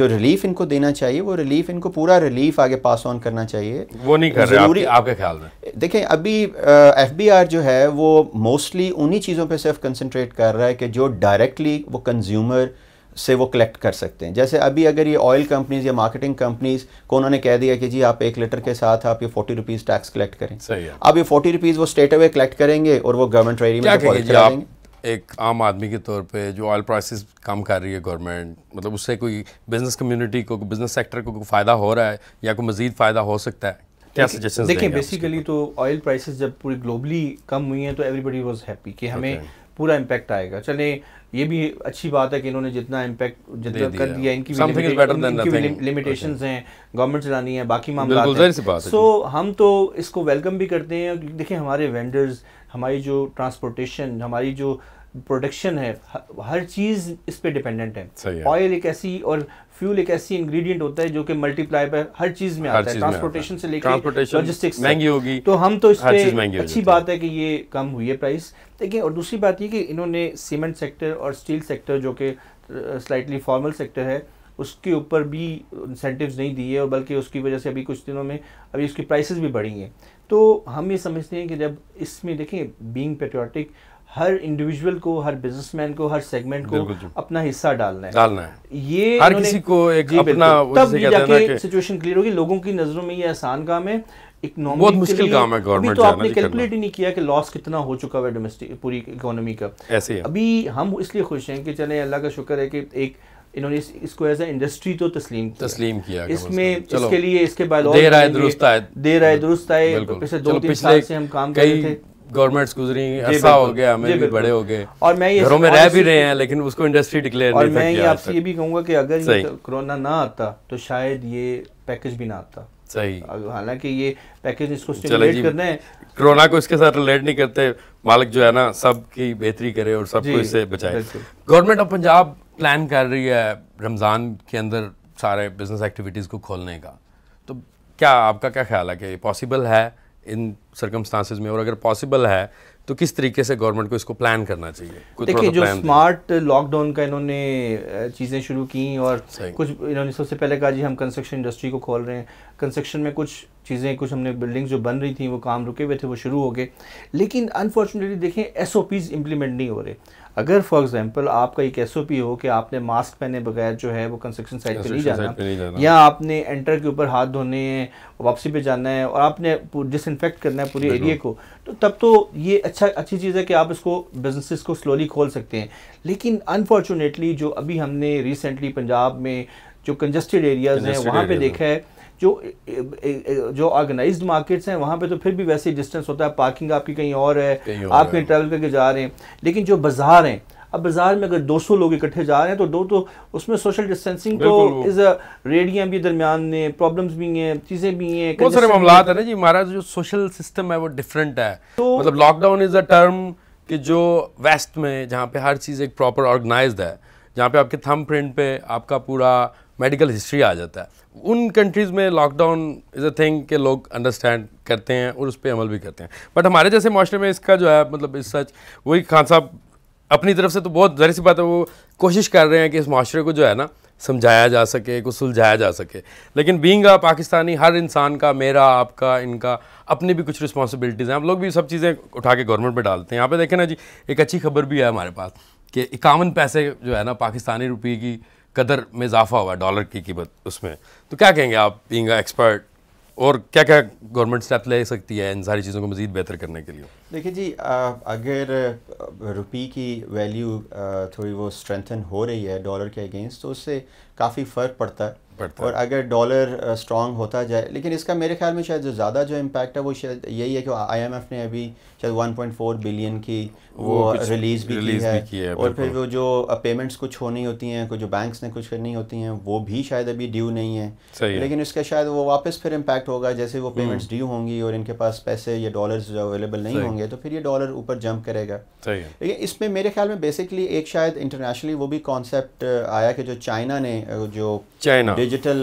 जो रिलीफ इनको देना चाहिए वो रिलीफ इनको पूरा रिलीफ आगे पास ऑन करना चाहिए वो नहीं कर रहे आपके ख्याल में देखें अभी एफबीआर जो है वो मोस्टली उन्हीं चीज़ों पे सिर्फ कंसंट्रेट कर रहा है कि जो डायरेक्टली वो कंज्यूमर से वो कलेक्ट कर सकते हैं जैसे अभी अगर ये ऑयल कंपनीज या मार्केटिंग कंपनीज को उन्होंने कह दिया कि जी आप एक लीटर के साथ आप ये फोर्टी रुपीज़ टैक्स कलेक्ट करें अब ये फोर्टी रुपीज़ वो स्टेट अवे कलेक्ट करेंगे और वो गवर्नमेंट रेरी में एक आम आदमी के तौर पे जो ऑयल प्राइसेस कम कर रही है गवर्नमेंट मतलब उससे कोई बिजनेस कम्युनिटी को बिजनेस सेक्टर को कोई फ़ायदा हो रहा है या कोई मज़ीद फ़ायदा हो सकता है क्या सजेशन देखिए बेसिकली तो ऑयल प्राइसेस जब पूरी ग्लोबली कम हुई हैं तो एवरीबडी वाज हैप्पी कि हमें okay. पूरा इम्पैक्ट आएगा चले ये भी अच्छी बात है कि इन्होंने जितना इम्पैक्ट जितना कर दिया इनकी लिमिटेशन हैं गवर्नमेंट चलानी है बाकी मामला सो हम तो इसको वेलकम भी करते हैं देखिए हमारे वेंडर्स हमारी जो ट्रांसपोर्टेशन हमारी जो प्रोडक्शन है हर चीज़ इस पर डिपेंडेंट है ऑयल एक ऐसी और फ्यूल एक ऐसी इंग्रेडिएंट होता है जो कि मल्टीप्लाई पर हर चीज में आता है ट्रांसपोर्टेशन से लेकर लॉजिस्टिक्स महंगी होगी तो हम तो इस पर अच्छी बात है कि ये कम हुई है प्राइस देखिए और दूसरी बात ये कि इन्होंने सीमेंट सेक्टर और स्टील सेक्टर जो कि स्लाइटली फॉर्मल सेक्टर है उसके ऊपर भी इंसेंटिव नहीं दिए और बल्कि उसकी वजह से अभी कुछ दिनों में अभी उसकी प्राइसेस भी बढ़ी हैं तो हम ये समझते हैं कि जब इसमें देखें बींग पेट्रियाटिक हर इंडिविजुअल को हर बिजनेसमैन को हर सेगमेंट को अपना हिस्सा डालना है डालना है ये हर किसी को एक अपना तब जाके सिचुएशन क्लियर होगी लोगों की नजरों में ये आसान काम है बहुत मुश्किल काम है गवर्नमेंट तो आपने कैलकुलेट ही नहीं किया कि लॉस कितना हो चुका है डोमेस्टिक पूरी इकोनॉमी का ऐसे अभी हम इसलिए खुश हैं कि चले अल्लाह का शुक्र है कि एक इन्होंने इस, इसको एज ए इंडस्ट्री तो तस्लीम किया तस्लीम किया इसमें इसके लिए इसके बाद दे रहा है दुरुस्त आए दे रहा है दुरुस्त आए पिछले दो तीन साल से हम काम कर रहे थे गवर्नमेंट गुजरी ऐसा हो गया हमें भी बड़े हो गए और मैं घरों में रह भी रहे हैं लेकिन उसको इंडस्ट्री डिक्लेयर और मैं ये आपसे ये भी कहूंगा कि अगर कोरोना ना आता तो शायद ये पैकेज भी ना आता सही हालांकि ये पैकेज इसको स्टिमुलेट करना है कोरोना को इसके साथ रिलेट नहीं करते मालिक जो है ना सब की बेहतरी करे और सबको इससे बचाए गवर्नमेंट ऑफ पंजाब प्लान कर रही है रमज़ान के अंदर सारे बिजनेस एक्टिविटीज़ को खोलने का तो क्या आपका क्या ख्याल है कि पॉसिबल है इन सर्कमस्टांसिस में और अगर पॉसिबल है तो किस तरीके से गवर्नमेंट को इसको प्लान करना चाहिए देखिए जो स्मार्ट लॉकडाउन का इन्होंने चीज़ें शुरू की और कुछ इन्होंने सबसे पहले कहा जी हम कंस्ट्रक्शन इंडस्ट्री को खोल रहे हैं कंस्ट्रक्शन में कुछ चीज़ें कुछ हमने बिल्डिंग्स जो बन रही थी वो काम रुके हुए थे वो शुरू हो गए लेकिन अनफॉर्चुनेटली देखें एस ओ नहीं हो रहे अगर फॉर एग्जांपल आपका एक एस हो कि आपने मास्क पहने बगैर जो है वो कंस्ट्रक्शन साइट पे नहीं जाना या आपने एंटर के ऊपर हाथ धोने हैं वापसी पे जाना है और आपने डिसइनफेक्ट करना है पूरे एरिया को तो तब तो ये अच्छा अच्छी चीज़ है कि आप इसको बिजनेसिस को स्लोली खोल सकते हैं लेकिन अनफॉर्चुनेटली जो अभी हमने रिसेंटली पंजाब में जो कंजस्टेड एरियाज़ हैं वहाँ पर देखा है जो जो ऑर्गेनाइज मार्केट्स हैं वहाँ पे तो फिर भी वैसे ही डिस्टेंस होता है पार्किंग आपकी कहीं और है कहीं आप कहीं ट्रैवल करके जा रहे हैं लेकिन जो बाजार हैं अब बाजार में अगर 200 लोग इकट्ठे जा रहे हैं तो दो तो उसमें सोशल डिस्टेंसिंग तो इज अ भी दरमियान में प्रॉब्लम्स भी हैं चीज़ें भी हैं बहुत सारे मामला है ना जी हमारा जो सोशल सिस्टम है वो डिफरेंट है तो मतलब लॉकडाउन इज़ अ टर्म कि जो वेस्ट में जहाँ पे हर चीज़ एक प्रॉपर ऑर्गेनाइज है जहाँ पे आपके थंब प्रिंट पे आपका पूरा मेडिकल हिस्ट्री आ जाता है उन कंट्रीज़ में लॉकडाउन इज़ अ थिंग के लोग अंडरस्टैंड करते हैं और उस पर अमल भी करते हैं बट हमारे जैसे माशरे में इसका जो है मतलब इस सच वही खान साहब अपनी तरफ से तो बहुत जहरी सी बात है वो कोशिश कर रहे हैं कि इस माशरे को जो है ना समझाया जा सके को सुलझाया जा सके लेकिन बींग पाकिस्तानी हर इंसान का मेरा आपका इनका अपनी भी कुछ रिस्पॉन्सिबिलिटीज़ हैं हम लोग भी सब चीज़ें उठा के गवर्नमेंट पर डालते हैं यहाँ पर देखें ना जी एक अच्छी खबर भी है हमारे पास कि इक्यावन पैसे जो है ना पाकिस्तानी रुपये की कदर में इजाफा हुआ डॉलर की कीमत उसमें तो क्या कहेंगे आप बींग एक्सपर्ट और क्या क्या गवर्नमेंट स्टेप ले सकती है इन सारी चीज़ों को मज़ीद बेहतर करने के लिए देखिए जी अगर रुपी की वैल्यू थोड़ी वो स्ट्रेंथन हो रही है डॉलर के अगेंस्ट तो उससे काफ़ी फ़र्क पड़ता है और अगर डॉलर स्ट्रांग होता जाए लेकिन इसका मेरे ख्याल में शायद जो ज़्यादा जो इम्पैक्ट है वो शायद यही है कि आईएमएफ ने अभी शायद 1.4 बिलियन की वो, वो रिलीज़ भी, रिलीज की, है। भी की है और फिर वो जो पेमेंट्स कुछ होनी होती हैं कुछ जो बैंक्स ने कुछ करनी होती हैं वो भी शायद अभी ड्यू नहीं है लेकिन इसका शायद वो वापस फिर इम्पैक्ट होगा जैसे वो पेमेंट्स हम्म। ड्यू होंगी और इनके पास पैसे या डॉलर अवेलेबल नहीं होंगे जाएंगे तो फिर ये डॉलर ऊपर जंप करेगा सही है इसमें मेरे ख्याल में बेसिकली एक शायद इंटरनेशनली वो भी कॉन्सेप्ट आया कि जो चाइना ने जो चाइना डिजिटल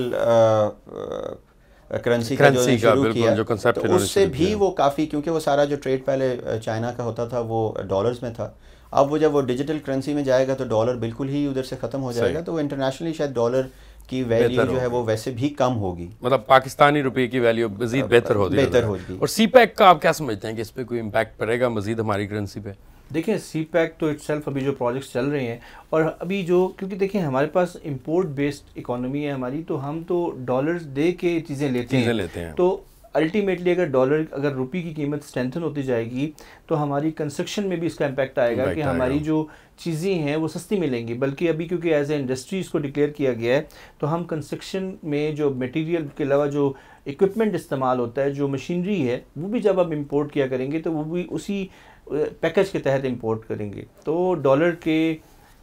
करेंसी का जो शुरू किया जो तो उससे भी वो काफ़ी क्योंकि वो सारा जो ट्रेड पहले चाइना का होता था वो डॉलर्स में था अब वो जब वो डिजिटल करेंसी में जाएगा तो डॉलर बिल्कुल ही उधर से ख़त्म हो जाएगा तो वो इंटरनेशनली शायद डॉलर की वैल्यू जो है वो वैसे भी कम होगी मतलब पाकिस्तानी रुपये की वैल्यू मजीद बेहतर होगी बेहतर होगी और सी पैक का आप क्या समझते हैं कि इस पर कोई इम्पैक्ट पड़ेगा मजीद हमारी करेंसी पे देखिए सी पैक तो इट्स अभी जो प्रोजेक्ट्स चल रहे हैं और अभी जो क्योंकि देखिए हमारे पास इम्पोर्ट बेस्ड इकोनॉमी है हमारी तो हम तो डॉलर्स दे के चीज़ें लेते हैं लेते हैं तो अल्टीमेटली अगर डॉलर अगर रुपये की कीमत स्ट्रेंथन होती जाएगी तो हमारी कंस्ट्रक्शन में भी इसका इम्पैक्ट आएगा कि हमारी जो चीज़ें हैं वो सस्ती मिलेंगी बल्कि अभी क्योंकि एज ए इंडस्ट्री इसको डिक्लेयर किया गया है तो हम कंस्ट्रक्शन में जो मटेरियल के अलावा जो इक्विपमेंट इस्तेमाल होता है जो मशीनरी है वो भी जब हम इम्पोर्ट किया करेंगे तो वो भी उसी पैकेज के तहत इम्पोर्ट करेंगे तो डॉलर के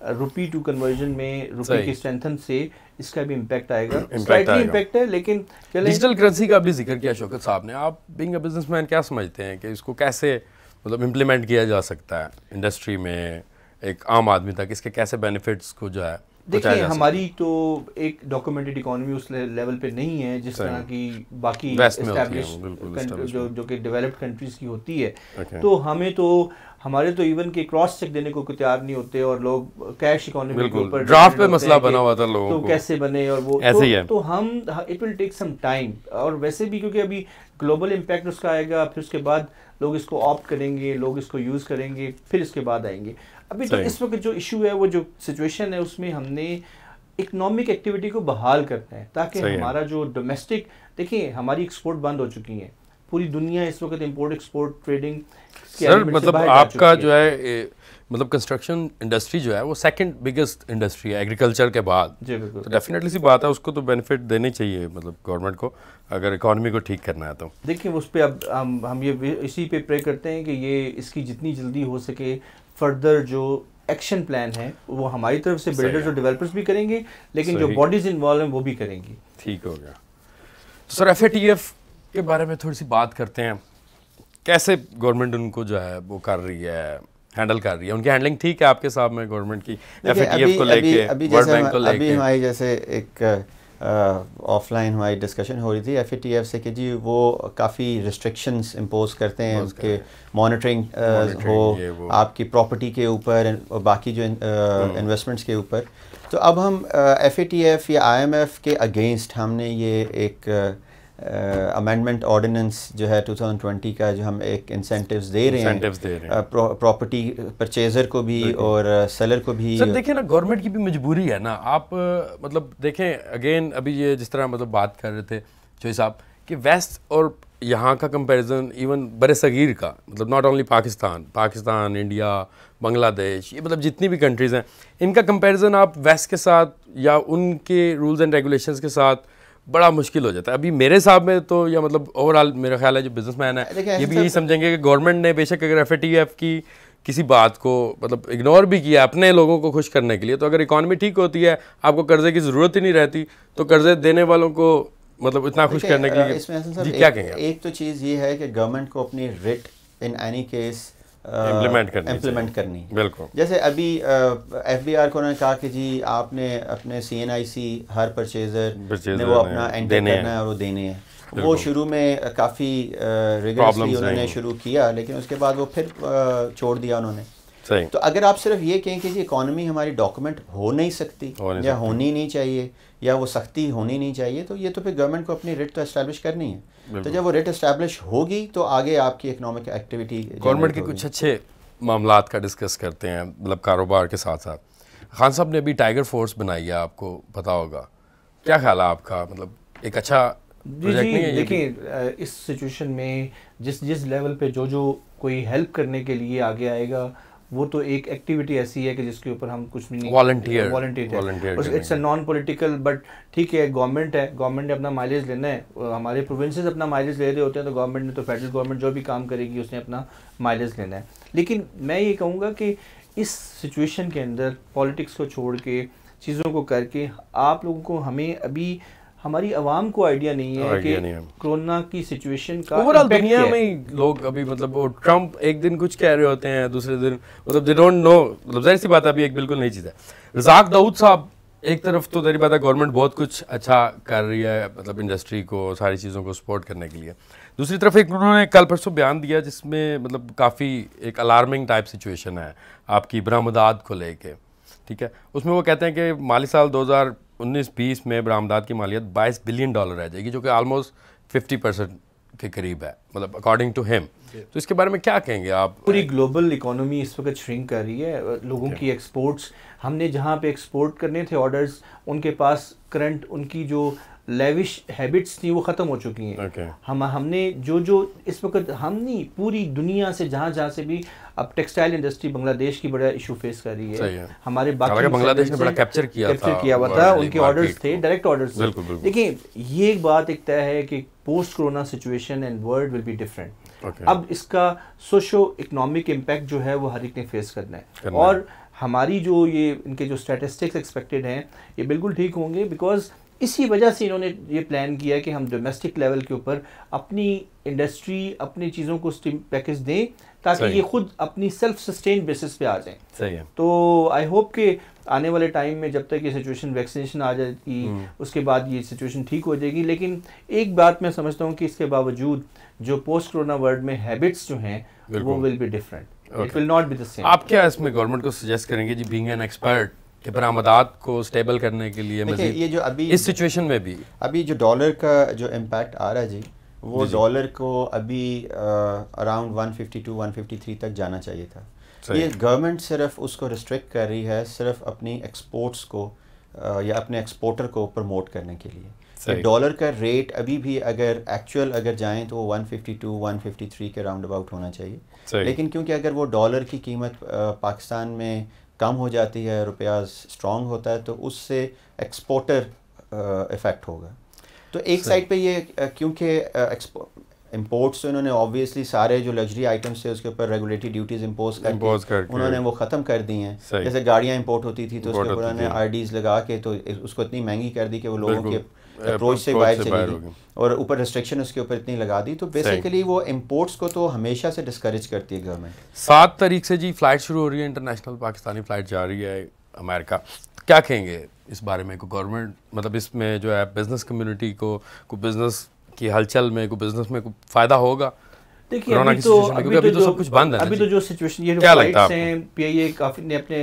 रुपी टू कन्वर्जन में रुपए की स्ट्रेंथन से इसका भी इम्पैक्ट आएगा स्लाइटली इम्पैक्ट है लेकिन डिजिटल करेंसी का भी जिक्र किया शोकत साहब ने आप बिंग अ बिजनेसमैन क्या समझते हैं कि इसको कैसे मतलब इम्प्लीमेंट किया जा सकता है इंडस्ट्री में एक आम आदमी तक इसके कैसे बेनिफिट्स को जो है देखिए हमारी तो एक डॉक्यूमेंटेड इकोनॉमी उस लेवल पे नहीं है जिस तरह की बाकी जो जो कि डेवलप्ड कंट्रीज की होती है तो हमें तो हमारे तो इवन के क्रॉस चेक देने को तैयार नहीं होते और लोग कैश इकोनॉमी के ऊपर ड्राफ्ट पे मसला बना हुआ था लोगों तो कैसे बने और वो ऐसे तो, ही है। तो हम it will take some time और वैसे भी क्योंकि अभी ग्लोबल इम्पैक्ट उसका आएगा फिर उसके बाद लोग इसको ऑप्ट करेंगे लोग इसको यूज़ करेंगे फिर इसके बाद आएंगे अभी तो इस वक्त जो इशू है वो जो सिचुएशन है उसमें हमने इकोनॉमिक एक्टिविटी को बहाल करना है ताकि हमारा जो डोमेस्टिक देखिए हमारी एक्सपोर्ट बंद हो चुकी है पूरी दुनिया इस वक्त इम्पोर्ट एक्सपोर्ट ट्रेडिंग सर मतलब आपका जो है, मतलब कंस्ट्रक्शन इंडस्ट्री जो है वो सेकंड बिगेस्ट इंडस्ट्री है एग्रीकल्चर के बाद तो डेफिनेटली सी बात है उसको तो बेनिफिट देने चाहिए मतलब गवर्नमेंट को अगर इकोनॉमी को ठीक करना है तो देखिए उस पर अब हम हम ये इसी पे प्रे करते हैं कि ये इसकी जितनी जल्दी हो सके फर्दर जो एक्शन प्लान है वो हमारी तरफ से बिल्डर्स और डेवलपर्स भी करेंगे लेकिन जो बॉडीज इन्वॉल्व हैं वो भी करेंगी ठीक हो गया तो सर एफ के बारे में थोड़ी सी बात करते हैं कैसे गवर्नमेंट उनको जो है वो कर रही है हैंडल कर रही है उनकी हैंडलिंग ठीक है आपके साहब में गवर्नमेंट की एफएटीएफ को लेके वर्ल्ड बैंक को लेके अभी हमारी जैसे एक ऑफलाइन हमारी डिस्कशन हो रही थी एफ से कि जी वो काफ़ी रिस्ट्रिक्शंस इम्पोज करते हैं उसके मॉनिटरिंग हो आपकी प्रॉपर्टी के ऊपर और बाकी जो इन्वेस्टमेंट्स हम्म। के ऊपर तो अब हम एफ या आई के अगेंस्ट हमने ये एक अमेंडमेंट uh, ऑर्डिनेंस जो है 2020 का जो हम एक इंसेंटिव्स दे रहे हैं प्रॉपर्टी परचेजर को भी और सेलर को भी सर देखें ना गवर्नमेंट की भी मजबूरी है ना आप मतलब देखें अगेन अभी ये जिस तरह मतलब बात कर रहे थे जो साहब कि वेस्ट और यहाँ का कंपैरिजन इवन बर सगीर का मतलब not only Pakistan Pakistan India Bangladesh ये मतलब जितनी भी कंट्रीज़ हैं इनका कंपैरिजन आप वेस्ट के साथ या उनके रूल्स एंड रेगुलेशंस के साथ बड़ा मुश्किल हो जाता है अभी मेरे हिसाब में तो या मतलब ओवरऑल मेरा ख्याल है जो बिजनेस मैन है ये भी यही समझेंगे कि गवर्नमेंट ने बेशक अगर एफ की किसी बात को मतलब इग्नोर भी किया अपने लोगों को खुश करने के लिए तो अगर इकॉनमी ठीक होती है आपको कर्जे की ज़रूरत ही नहीं रहती तो कर्जे देने वालों को मतलब इतना खुश करने के लिए इसमें क्या कहेंगे एक तो चीज़ ये है कि गवर्नमेंट को अपनी writ in any case implement करनी इम्प्लीमेंट करनी बिल्कुल जैसे अभी एफ बी आर को उन्होंने कहा कि जी आपने अपने सी एन आई सी हर परचेजर ने वो अपना एंटर करना है और वो देने हैं वो शुरू में काफ़ी रिगरसली उन्होंने शुरू किया लेकिन उसके बाद वो फिर छोड़ दिया उन्होंने सही तो अगर आप सिर्फ ये कहें कि जी इकोनॉमी हमारी डॉक्यूमेंट हो नहीं सकती हो नहीं या सकती। होनी नहीं चाहिए या वो सख्ती होनी नहीं चाहिए तो ये तो फिर गवर्नमेंट को अपनी रेट तो इस्टेब्लिश करनी है तो जब वो रेट इस्टेब्लिश होगी तो आगे आपकी इकोनॉमिक एक्टिविटी गवर्नमेंट के कुछ अच्छे मामला का डिस्कस करते हैं मतलब कारोबार के साथ साथ खान साहब ने अभी टाइगर फोर्स बनाई है आपको पता होगा क्या ख्याल है आपका मतलब एक अच्छा जी जी देखिए इस सिचुएशन में जिस जिस लेवल पे जो जो कोई हेल्प करने के लिए आगे आएगा वो तो एक एक्टिविटी ऐसी है कि जिसके ऊपर हम कुछ भी नहीं volunteer volunteer it's a non political but ठीक है गवर्नमेंट है गवर्नमेंट ने अपना माइलेज लेना है हमारे प्रोविंसेस अपना माइलेज ले रहे होते हैं तो गवर्नमेंट ने तो फेडरल गवर्नमेंट जो भी काम करेगी उसने अपना माइलेज लेना है लेकिन मैं ये कहूँगा कि इस सिचुएशन के अंदर पॉलिटिक्स को छोड़ के चीज़ों को करके आप लोगों को हमें अभी हमारी आवाम को आइडिया नहीं है कि कोरोना की सिचुएशन का ओवरऑल दुनिया में लोग अभी मतलब वो ट्रम्प एक दिन कुछ कह रहे होते हैं दूसरे दिन मतलब दे डोंट नो मतलब जाहिर सी बात है अभी एक बिल्कुल नई चीज़ है रजाक दाऊद साहब एक तरफ तो तेरी बात है गवर्नमेंट बहुत कुछ अच्छा कर रही है मतलब इंडस्ट्री को सारी चीज़ों को सपोर्ट करने के लिए दूसरी तरफ एक उन्होंने कल परसों बयान दिया जिसमें मतलब काफ़ी एक अलार्मिंग टाइप सिचुएशन है आपकी बरामदाद को लेके ठीक है उसमें वो कहते हैं कि माली साल उन्नीस बीस में बरामदाद की मालियत बाईस बिलियन डॉलर रह जाएगी जो कि ऑलमोस्ट फिफ्टी परसेंट के करीब है मतलब अकॉर्डिंग टू हिम तो इसके बारे में क्या कहेंगे आप पूरी ग्लोबल इकोनॉमी इस वक्त श्रिंक कर रही है लोगों की एक्सपोर्ट्स हमने जहाँ पे एक्सपोर्ट करने थे ऑर्डर्स उनके पास करंट उनकी जो लेविश हैबिट्स थी वो ख़त्म हो चुकी हैं okay. हम हमने जो जो इस वक्त हम नहीं पूरी दुनिया से जहाँ जहाँ से भी अब टेक्सटाइल इंडस्ट्री बांग्लादेश की बड़ा इशू फेस कर रही है, है। हमारे बाकी बांग्लादेश ने बड़ा कैप्चर किया कैप्चर किया हुआ था उनके ऑर्डर्स थे डायरेक्ट ऑर्डर्स देखिए ये एक बात एक तय है कि post corona situation and world will be different अब इसका सोशो इकोनॉमिक इम्पैक्ट जो है वो हर एक ने फेस करना है और हमारी जो ये इनके जो स्टेटिस्टिक्स एक्सपेक्टेड हैं ये बिल्कुल ठीक होंगे बिकॉज इसी वजह से इन्होंने ये प्लान किया कि हम डोमेस्टिक लेवल के ऊपर अपनी इंडस्ट्री अपनी चीज़ों को स्टीम पैकेज दें ताकि ये खुद अपनी सेल्फ सस्टेन बेसिस पे आ जाएं सही है तो आई होप कि आने वाले टाइम में जब तक ये सिचुएशन वैक्सीनेशन आ जाएगी हम्म। उसके बाद ये सिचुएशन ठीक हो जाएगी लेकिन एक बात मैं समझता हूँ कि इसके बावजूद जो पोस्ट कोरोना वर्ल्ड में हैबिट्स जो हैं वो will be different it will not be the same आप क्या इसमें गवर्नमेंट को सजेस्ट करेंगे जी बींग एन एक्सपर्ट बरामदात को स्टेबल करने के लिए ये जो अभी इस सिचुएशन में भी अभी जो डॉलर का जो इम्पैक्ट आ रहा है जी वो डॉलर को अभी अराउंड 150 टू 153 तक जाना चाहिए था ये गवर्नमेंट सिर्फ उसको रिस्ट्रिक्ट कर रही है सिर्फ अपनी एक्सपोर्ट्स को आ, या अपने एक्सपोर्टर को प्रमोट करने के लिए डॉलर का रेट अभी भी अगर एक्चुअल अगर जाएं तो वो 152 153 के राउंड अबाउट होना चाहिए लेकिन क्योंकि अगर वो डॉलर की कीमत पाकिस्तान में कम हो जाती है रुपया स्ट्रांग होता है तो उससे एक्सपोर्टर इफ़ेक्ट होगा तो एक साइड पे ये क्योंकि इम्पोर्ट्स तो इन्होंने ऑब्वियसली सारे जो लग्जरी आइटम्स थे उसके ऊपर रेगुलेटरी ड्यूटीज इम्पोज कर उन्होंने वो ख़त्म कर दी हैं जैसे गाड़ियाँ इम्पोर्ट होती थी तो उसके ऊपर उन्होंने आर लगा के तो उसको इतनी महंगी कर दी कि वो लोगों के अप्रोच से बाहर चली गई और ऊपर रिस्ट्रिक्शन उसके ऊपर इतनी लगा दी तो बेसिकली वो इम्पोर्ट्स को तो हमेशा से डिस्करेज करती है गवर्नमेंट सात तारीख से जी फ्लाइट शुरू हो रही है इंटरनेशनल पाकिस्तानी फ्लाइट जा रही है अमेरिका क्या कहेंगे इस बारे में को गवर्नमेंट मतलब इसमें जो है बिज़नेस कम्युनिटी को को बिज़नेस की हलचल में को बिज़नेस में को फ़ायदा होगा देखिए अभी तो अभी तो, तो सब कुछ बंद है अभी तो जो सिचुएशन ये जो फ्लाइट्स हैं पीआईए काफी ने अपने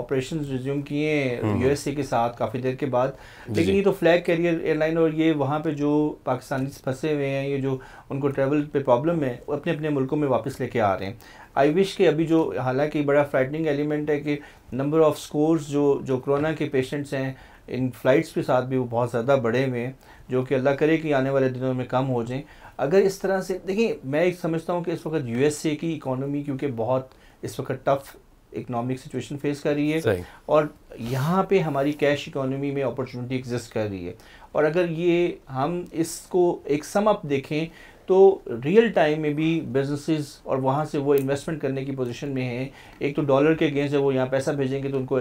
ऑपरेशन रिज्यूम किए हैं यूएसए हम्म। के साथ काफी देर के बाद लेकिन ये तो फ्लैग कैरियर एयरलाइन और ये वहाँ पे जो पाकिस्तानी फंसे हुए हैं ये जो उनको ट्रैवल पे प्रॉब्लम है वो अपने अपने मुल्कों में वापस लेके आ रहे हैं आई विश के अभी जो हालांकि बड़ा फ्राइटनिंग एलिमेंट है कि नंबर ऑफ स्कोर्स जो जो कोरोना के पेशेंट्स हैं इन फ्लाइट्स के साथ भी वो बहुत ज़्यादा बढ़े हुए हैं जो कि अल्लाह करे कि आने वाले दिनों में कम हो जाएँ अगर इस तरह से देखिए मैं एक समझता हूँ कि इस वक्त यूएसए की इकोनॉमी क्योंकि बहुत इस वक्त टफ इकोनॉमिक सिचुएशन फेस कर रही है और यहाँ पे हमारी कैश इकोनॉमी में अपॉर्चुनिटी एग्जिस्ट कर रही है और अगर ये हम इसको एक सम अप देखें तो रियल टाइम में भी बिजनेसेस और वहाँ से वो इन्वेस्टमेंट करने की पोजीशन में हैं एक तो डॉलर के अगेंस्ट वो यहाँ पैसा भेजेंगे तो उनको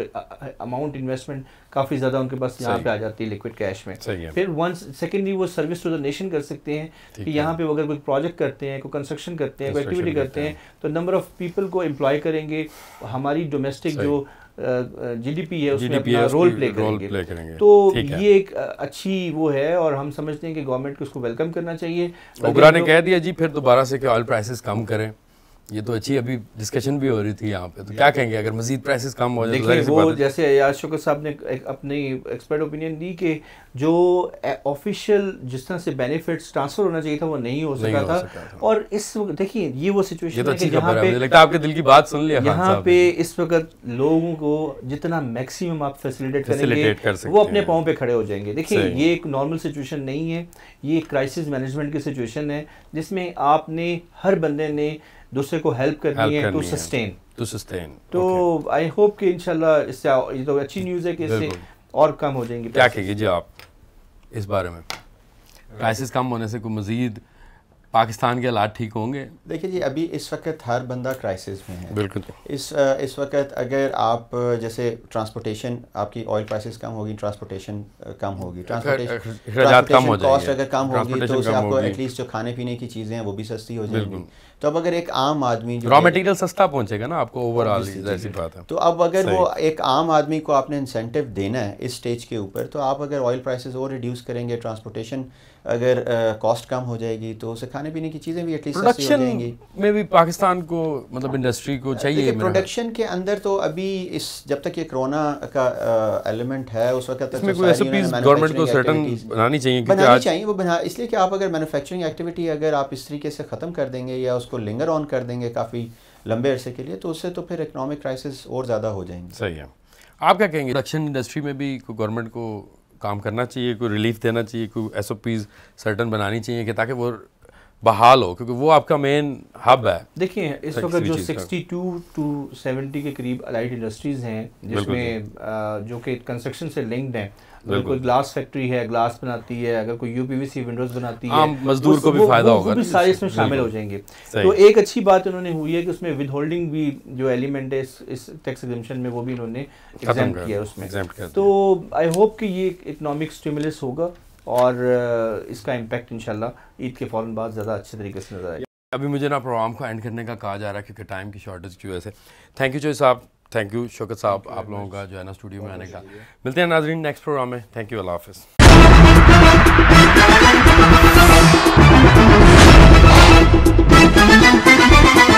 अमाउंट इन्वेस्टमेंट काफ़ी ज़्यादा उनके पास यहाँ पे आ जाती है लिक्विड कैश में फिर वंस सेकेंडली वो सर्विस टू द नेशन कर सकते हैं कि यहाँ पे अगर कोई प्रोजेक्ट करते हैं कोई कंस्ट्रक्शन करते हैं कोई एक्टिविटी करते हैं तो नंबर ऑफ़ पीपल को एम्प्लॉय करेंगे हमारी डोमेस्टिक जो जीडीपी है उसमें अपना रोल प्ले करेंगे, तो ये एक अच्छी वो है और हम समझते हैं कि गवर्नमेंट को इसको वेलकम करना चाहिए ओबरा ने कह दिया जी फिर दोबारा से कि ऑयल प्राइसेस कम करें ये तो अच्छी अभी डिस्कशन भी हो रही थी यहाँ पे तो क्या कहेंगे अगर मजीद प्राइसेस कम हो जाए तो वो जैसे अयाज शुक्र साहब ने एक अपनी एक्सपर्ट ओपिनियन दी कि जो ऑफिशियल जिस तरह से बेनिफिट्स ट्रांसफर होना चाहिए था वो नहीं हो सका, नहीं हो सका था था और इस वक्त देखिए ये वो सिचुएशन तो है कि जहाँ पे लगता है आपके दिल की बात सुन लिया हाँ यहाँ पे इस वक्त लोगों को जितना मैक्सिमम आप फैसिलिटेट करेंगे वो अपने पाँव पे खड़े हो जाएंगे देखिए ये एक नॉर्मल सिचुएशन नहीं है ये क्राइसिस मैनेजमेंट की सिचुएशन है जिसमें आपने हर बंदे ने दूसरे को हेल्प करनी है टू सस्टेन टू सस्टेन तो आई होप कि इंशाल्लाह इससे ये तो अच्छी न्यूज़ है कि इससे और कम हो जाएंगे क्या कहिए आप इस बारे में प्राइसेस कम होने से कोई मज़ीद पाकिस्तान के हालात ठीक होंगे देखिए जी अभी इस वक्त हर बंदा क्राइसिस में है बिल्कुल इस इस वक्त अगर आप जैसे ट्रांसपोर्टेशन आपकी ऑयल प्राइसेस कम होगी ट्रांसपोर्टेशन कम होगी ट्रांसपोर्टेशन कॉस्ट अगर कम होगी तो उससे आपको एटलीस्ट जो खाने पीने की चीज़ें हैं वो भी सस्ती हो जाएगी तो अब अगर एक आम आदमी जो रॉ मटेरियल सस्ता पहुंचेगा ना आपको ओवरऑल जैसी बात है तो अब अगर वो एक आम आदमी को आपने इंसेंटिव देना है इस स्टेज के ऊपर तो आप अगर ऑयल प्राइसेस और रिड्यूस करेंगे ट्रांसपोर्टेशन अगर कॉस्ट कम हो जाएगी तो उसे खाने पीने की चीज़ें भी एटलीस्ट सस्ती हो जाएंगी में भी पाकिस्तान को मतलब इंडस्ट्री को चाहिए प्रोडक्शन के अंदर तो अभी इस जब तक ये कोरोना का एलिमेंट है उस वक्त तक गवर्नमेंट तो को सर्टन बनानी चाहिए बनानी चाहिए वो बना इसलिए कि आप अगर मैन्युफैक्चरिंग एक्टिविटी अगर आप इस तरीके से ख़त्म कर देंगे या उस उसको लिंगर ऑन कर देंगे काफ़ी लंबे अरसे के लिए तो उससे तो फिर इकोनॉमिक क्राइसिस और ज़्यादा हो जाएंगे सही है आप क्या कहेंगे प्रोडक्शन इंडस्ट्री में भी गवर्नमेंट को काम करना चाहिए कोई रिलीफ देना चाहिए कोई एस ओ पीज सर्टन बनानी चाहिए कि ताकि वो बहाल हो क्योंकि वो आपका मेन हब है देखिए इस वक्त जो 62 टू 70 के करीब अलाइड इंडस्ट्रीज़ हैं जिसमें जो कि कंस्ट्रक्शन से लिंक्ड हैं अगर कोई ग्लास फैक्ट्री है ग्लास बनाती है अगर कोई यूपीवीसी विंडोज बनाती हाँ, है मजदूर को भी फायदा होगा भी सारे इसमें शामिल हो जाएंगे तो एक अच्छी बात उन्होंने हुई है कि उसमें विद होल्डिंग भी जो एलिमेंट है इस टैक्स एग्जामेशन में वो भी उन्होंने एग्जाम किया है उसमें तो आई होप कि ये इकोनॉमिक स्टिमुलस होगा और इसका इम्पैक्ट इन ईद के फ़ौर बाद ज़्यादा अच्छे तरीके से नजर आएगा अभी मुझे ना प्रोग्राम को एंड करने का कहा जा रहा है क्योंकि टाइम की शॉर्टेज की वजह से थैंक यू चोई साहब थैंक यू शौकत साहब आप लोगों का जो है ना स्टूडियो में आने का मिलते हैं नाजरीन नेक्स्ट प्रोग्राम में थैंक यू अल्लाह हाफिज़